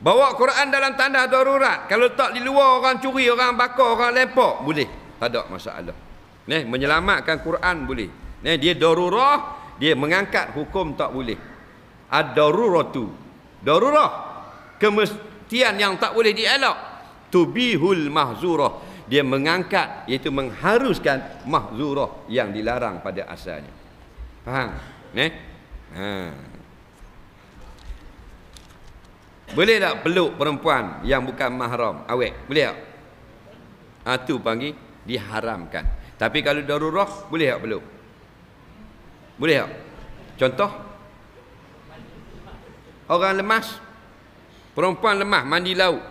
Bawa Quran dalam tanda darurat. Kalau tak di luar orang curi, orang bakar, orang lempak, boleh. Tak ada masalah. Ni menyelamatkan Quran boleh. Ni dia darurah, dia mengangkat hukum tak boleh. Ad-daruratu. Darurah. Kemestian yang tak boleh dielak. Tubihul mahzurah. Dia mengangkat iaitu mengharuskan mahzurah yang dilarang pada asalnya. Faham? Ni. Ha. Boleh tak peluk perempuan yang bukan mahram awet? Boleh tak? Itu ah, ha, panggil diharamkan. Tapi kalau darurah, boleh tak peluk? Boleh tak? Contoh, orang lemas, perempuan lemah mandi laut.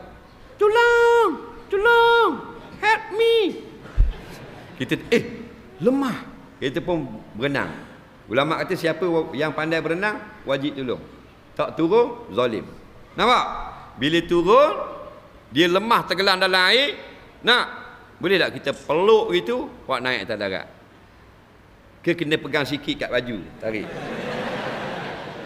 Tolong, tolong, help me. Kita, eh, lemah. Kita pun berenang. Ulama kata siapa yang pandai berenang, wajib tolong. Tak turun, zalim. Zalim. Nampak? Bila turun dia lemah tenggelam dalam air. Nak boleh tak kita peluk gitu buat naik atas darat? Ke kena pegang sikit kat baju, tarik.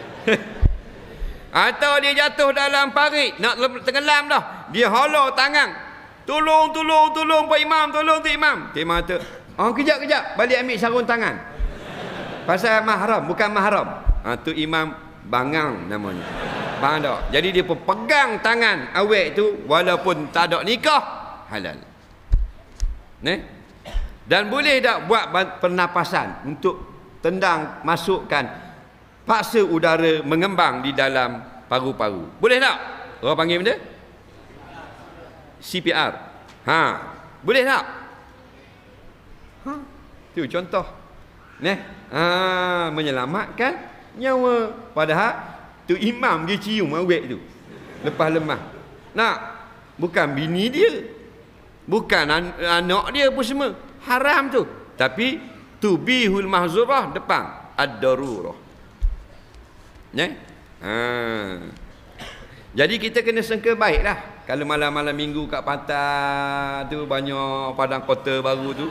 Atau dia jatuh dalam parit, nak tenggelam dah. Dia hollow tangan. Tolong, tolong, tolong Pak Imam, tolong Tok Imam. Tok Imam kata, oh, kejap, kejap. Balik ambil sarung tangan. Pasal mahram, bukan mahram. Ha, ah, Tok Imam bangang namanya. Faham tak? Jadi dia pun pegang tangan awet tu walaupun tak ada nikah halal. Ne? Dan boleh tak buat pernafasan untuk tendang masukkan paksa udara mengembang di dalam paru-paru. Boleh tak? Orang panggil benda? CPR. Ha. Boleh tak? Ha. Tu contoh. Ne? Ha, menyelamatkan nyawa padahal Tu imam dia cium awet tu. Lepas lemah. Nak? Bukan bini dia. Bukan an- anak dia pun semua. Haram tu. Tapi tubihul mahzurah depan ad-darurah. Ya? Ha. Jadi kita kena sangka baiklah. Kalau malam-malam minggu kat pantai tu banyak padang kota baru tu.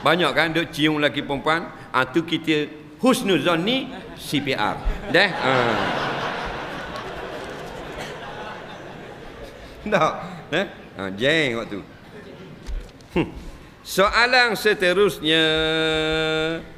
Banyak kan duk cium lelaki perempuan. Ah ha, tu kita husnuzon ni CPR. Dah. Ha. Tak. Eh? Ha, jeng waktu. Hmm. Soalan seterusnya.